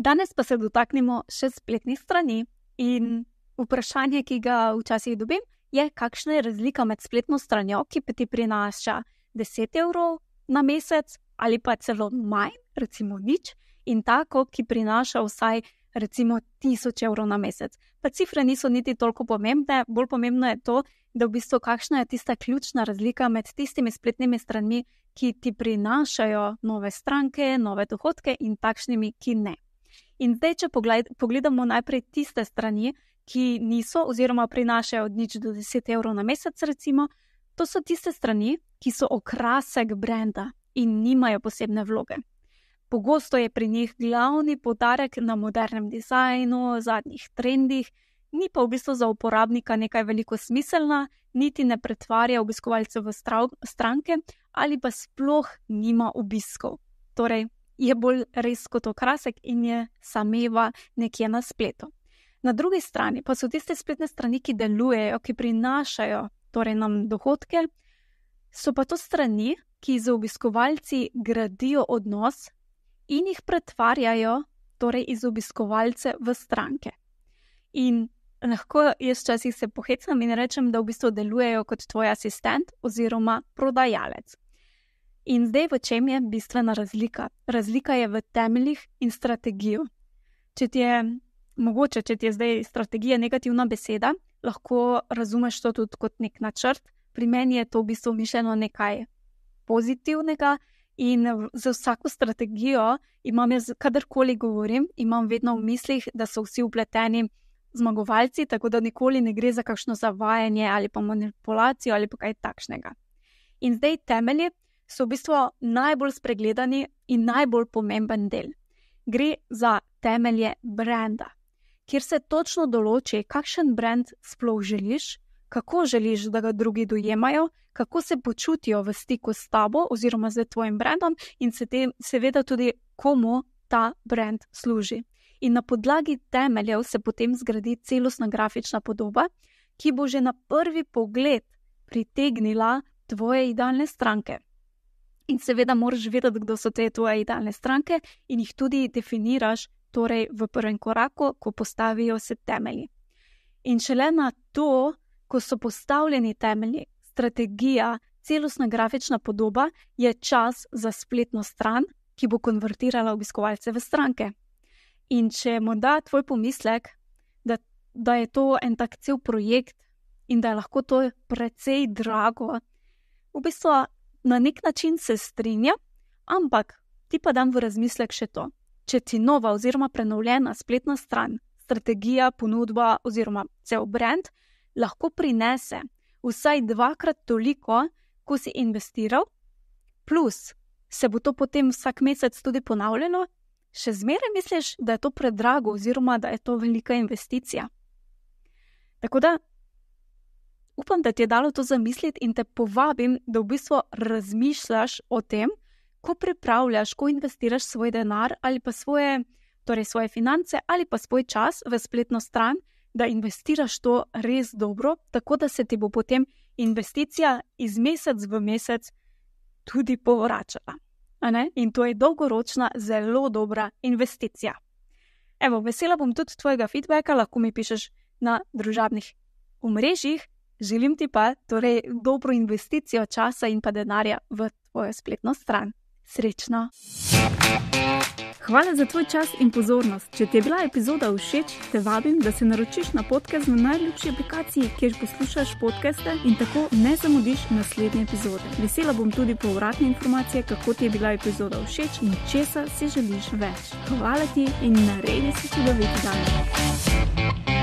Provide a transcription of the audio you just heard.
Danes pa se dotaknemo še spletnih strani. In vprašanje, ki ga včasih dobim, je, kakšna je razlika med spletno stranjo, ki ti prinaša 10 evrov na mesec, ali pa celo manj, recimo nič, in tako, ki prinaša vsaj recimo 1000 evrov na mesec. Pa cifre niso niti toliko pomembne, bolj pomembno je to, da v bistvu kakšna je tista ključna razlika med tistimi spletnimi stranmi, ki ti prinašajo nove stranke, nove dohodke in takšnimi, ki ne. In zdaj, če pogled, pogledamo najprej tiste strani, ki niso, oziroma prinašajo od nič do 10 evrov na mesec, recimo, to so tiste strani, ki so okrasek brenda in nimajo posebne vloge. Pogosto je pri njih glavni podarek na modernem dizajnu, zadnjih trendih. Ni pa v bistvu za uporabnika nekaj veliko smiselna, niti ne pretvarja obiskovalcev v stranke, ali pa sploh nima obiskov. Torej, je bolj res kot okrasek in je sameva nekje na spletu. Na drugi strani pa so tiste spletne strani, ki delujejo, ki prinašajo torej nam dohodke, so pa to strani, ki za obiskovalci gradijo odnos in jih pretvarjajo torej iz obiskovalce v stranke. In lahko jaz včasih se pohecam in rečem, da v bistvu delujejo kot tvoj asistent oziroma prodajalec. In zdaj, v čem je bistvena razlika? Razlika je v temeljih in strategiji. Če ti je mogoče, če ti je zdaj strategija negativna beseda, lahko razumeš to tudi kot nek načrt. Pri meni je to v bistvu mišljeno nekaj pozitivnega. In za vsako strategijo, kadarkoli govorim, imam vedno v mislih, da so vsi upleteni zmagovalci, tako da nikoli ne gre za kakšno zavajanje ali pa manipulacijo ali pa kaj takšnega. In zdaj temelje so v bistvu najbolj spregledani in najbolj pomemben del. Gre za temelje brenda, kjer se točno določi, kakšen brend sploh želiš, kako želiš, da ga drugi dojemajo, kako se počutijo v stiku s tabo oziroma z tvojim brendom in se tem, seveda tudi, komu ta brend služi. In na podlagi temeljev se potem zgradi celostna grafična podoba, ki bo že na prvi pogled pritegnila tvoje idealne stranke in seveda moraš vedeti, kdo so te tvoje idealne stranke in jih tudi definiraš, torej v prvem koraku, ko postavijo se temelji. In šele na to, ko so postavljeni temelji, strategija, celostna grafična podoba, je čas za spletno stran, ki bo konvertirala obiskovalce v stranke. In če morda tvoj pomislek, da, da je to en tak cel projekt in da je lahko to precej drago, v bistvu na nek način se strinjam, ampak ti pa dam v razmislek še to. Če ti nova oziroma prenovljena spletna stran, strategija, ponudba oziroma cel brand lahko prinese vsaj dvakrat toliko, kot si investiral, plus se bo to potem vsak mesec tudi ponavljalo, še zmeraj misliš, da je to predrago oziroma da je to velika investicija. Tako da upam, da ti je dalo to zamisliti in te povabim, da v bistvu razmišljaš o tem, ko pripravljaš, ko investiraš svoj denar ali pa svoje, torej svoje finance ali pa svoj čas v spletno stran, da investiraš to res dobro, tako da se ti bo potem investicija iz mesec v mesec tudi povračala. In to je dolgoročna, zelo dobra investicija. Evo, vesela bom tudi tvojega feedbacka, lahko mi pišeš na družabnih omrežjih, Želim ti pa torej dobro investicijo časa in pa denarja v tvojo spletno stran. Srečno! Hvala za tvoj čas in pozornost. Če ti je bila epizoda všeč, te vabim, da se naročiš na podcast na najljubši aplikaciji, kjer poslušajš podcaste in tako ne zamudiš naslednje epizode. Vesela bom tudi povratne informacije, kako ti je bila epizoda všeč in česa si želiš več. Hvala ti in naredi si čudovit dan. Thank you